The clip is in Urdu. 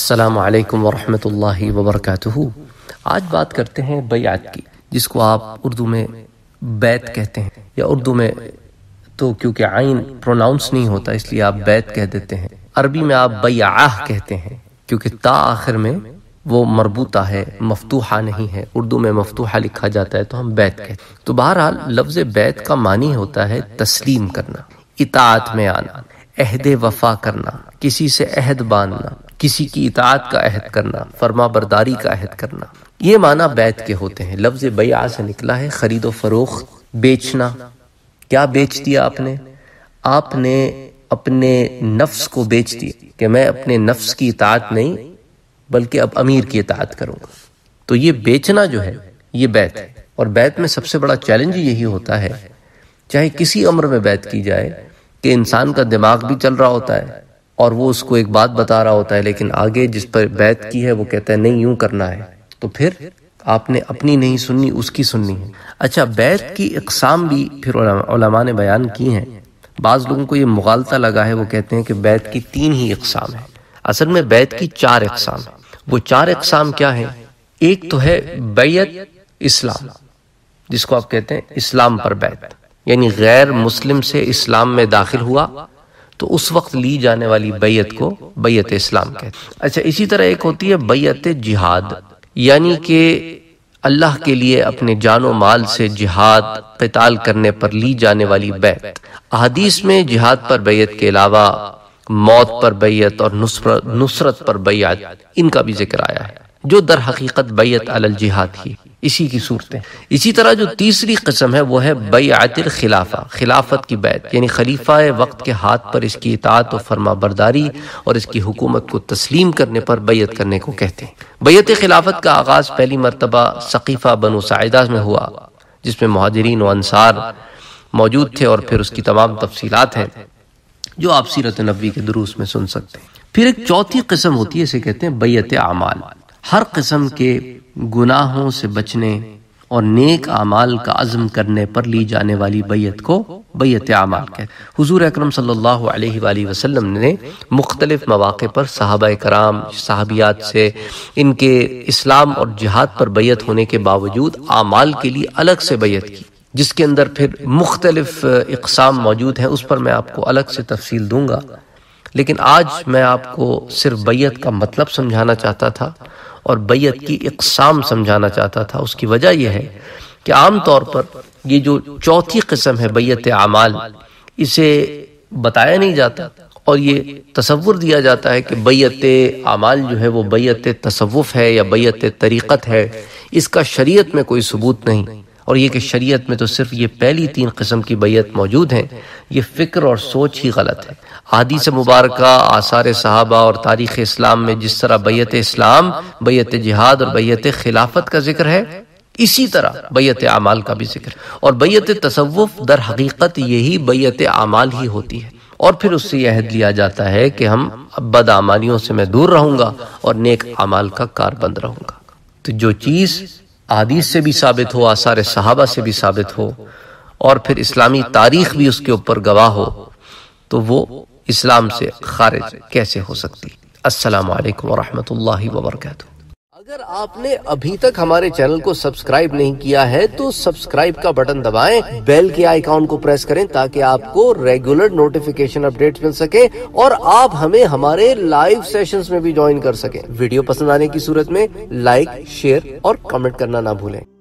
السلام علیکم ورحمۃ اللہ وبرکاتہ آج بات کرتے ہیں بیعت کی جس کو آپ اردو میں بیت کہتے ہیں یا اردو میں تو کیونکہ نہیں ہوتا اس آپ کہہ دیتے ہیں عربی میں آپ بیعہ کہتے ہیں کیونکہ تا آخر میں وہ مربوطہ ہے مفتوحہ نہیں ہے اردو میں مفتوحہ لکھا جاتا ہے تو ہم بیت کہتے ہیں تو بہرحال لفظ بیت کا معنی ہوتا ہے تسلیم کرنا اطاعت میں آنا عہد وفا کرنا کسی سے عہد باندھنا کسی کی اطاعت کا عہد کرنا فرما برداری کا عہد کرنا یہ معنی بیت کے ہوتے ہیں لفظ بیعہ سے نکلا ہے خرید و فروخت بیچنا کیا بیچ دیا آپ نے آپ نے اپنے نفس کو بیچ دیا کہ میں اپنے نفس کی اطاعت نہیں بلکہ اب امیر کی اطاعت کروں گا تو یہ بیچنا جو ہے یہ بیت ہے اور بیت میں سب سے بڑا چیلنج یہی ہوتا ہے چاہے کسی عمر میں بیت کی جائے کہ انسان کا دماغ بھی چل رہا ہوتا ہے اور وہ اس کو ایک بات بتا رہا ہوتا ہے لیکن آگے جس پر بیعت کی ہے وہ کہتا ہے نہیں یوں کرنا ہے تو پھر آپ نے اپنی نہیں سننی اس کی سننی ہے اچھا بیعت کی اقسام بھی پھر علماء نے بیان کی ہیں بعض لوگوں کو یہ مغالطہ لگا ہے وہ کہتے ہیں کہ بیعت کی تین ہی اقسام ہیں اصل میں بیعت کی چار اقسام ہیں وہ چار اقسام کیا ہیں ایک تو ہے بیعت اسلام جس کو آپ کہتے ہیں اسلام پر بیعت یعنی غیر مسلم سے اسلام میں داخل ہوا تو اس وقت لی جانے والی بیعت کو بیعت اسلام کہتے ہیں اچھا اسی طرح ایک ہوتی ہے بیعت جہاد یعنی کہ اللہ کے لیے اپنے جان و مال سے جہاد قتال کرنے پر لی جانے والی بیعت احادیث میں جہاد پر بیعت کے علاوہ موت پر بیعت اور نصرت پر بیعت ان کا بھی ذکر آیا ہے جو در حقیقت بیعت علی الجہاد ہی اسی کی صورتیں اسی طرح جو تیسری قسم ہے وہ ہے بیعت الخلافہ خلافت کی بیعت یعنی خلیفہ وقت کے ہاتھ پر اس اس کی کی اطاعت و فرما برداری اور حکومت کو تسلیم کرنے پر بیعت بیعت کرنے کو کہتے ہیں خلافت کا آغاز پہلی مرتبہ ثقیفہ بنو سعیدہ میں ہوا جس میں مہاجرین و انصار موجود تھے اور پھر اس کی تمام تفصیلات ہیں جو آپ سیرت نبوی کے دروس میں سن سکتے ہیں پھر ایک چوتھی قسم ہوتی ہے اسے کہتے ہیں بیعت عمال ہر قسم کے گناہوں سے بچنے اور نیک اعمال کا عزم کرنے پر لی جانے والی بیعت کو بعت اعمال ہیں حضور اکرم صلی اللہ علیہ وآلہ وسلم نے مختلف مواقع پر صحابہ کرام صحابیات سے ان کے اسلام اور جہاد پر بیعت ہونے کے باوجود اعمال کے لیے الگ سے بیعت کی جس کے اندر پھر مختلف اقسام موجود ہیں اس پر میں آپ کو الگ سے تفصیل دوں گا لیکن آج میں آپ کو صرف بیعت کا مطلب سمجھانا چاہتا تھا اور بیعت کی اقسام سمجھانا چاہتا تھا اس کی وجہ یہ ہے کہ عام طور پر یہ جو چوتھی قسم ہے بیعت اعمال اسے بتایا نہیں جاتا اور یہ تصور دیا جاتا ہے کہ بیعت اعمال جو ہے وہ بیعت تصوف ہے یا بیعت طریقت ہے اس کا شریعت میں کوئی ثبوت نہیں اور یہ کہ شریعت میں تو صرف یہ پہلی تین قسم کی بیعت موجود ہیں یہ فکر اور سوچ ہی غلط ہے حدیث مبارکہ آثار صحابہ اور تاریخ اسلام میں جس طرح بیعت اسلام بیعت جہاد اور بیعت خلافت کا ذکر ہے اسی طرح بیعت عمال کا بھی ذکر اور بیعت تصوف در حقیقت یہی بیعت عمال ہی ہوتی ہے اور پھر اس سے یہ اہد لیا جاتا ہے کہ ہم بد عمالیوں سے میں دور رہوں گا اور نیک عمال کا کار بند رہوں گا تو جو چیز احادیث سے بھی ثابت ہو آثار صحابہ سے بھی ثابت ہو اور پھر اسلامی تاریخ بھی اس کے اوپر گواہ ہو تو وہ اسلام سے خارج کیسے ہو سکتی السلام علیکم ورحمۃ اللہ وبرکاتہ اگر آپ نے ابھی تک ہمارے چینل کو سبسکرائب نہیں کیا ہے تو سبسکرائب کا بٹن دبائیں بیل کے آئیکاؤن کو پریس کریں تاکہ آپ کو ریگولر نوٹیفکیشن اپ ڈیٹ مل سکے اور آپ ہمیں ہمارے لائیو سیشنز میں بھی جوائن کر سکیں ویڈیو پسند آنے کی صورت میں لائک شیئر اور کمنٹ کرنا نہ بھولیں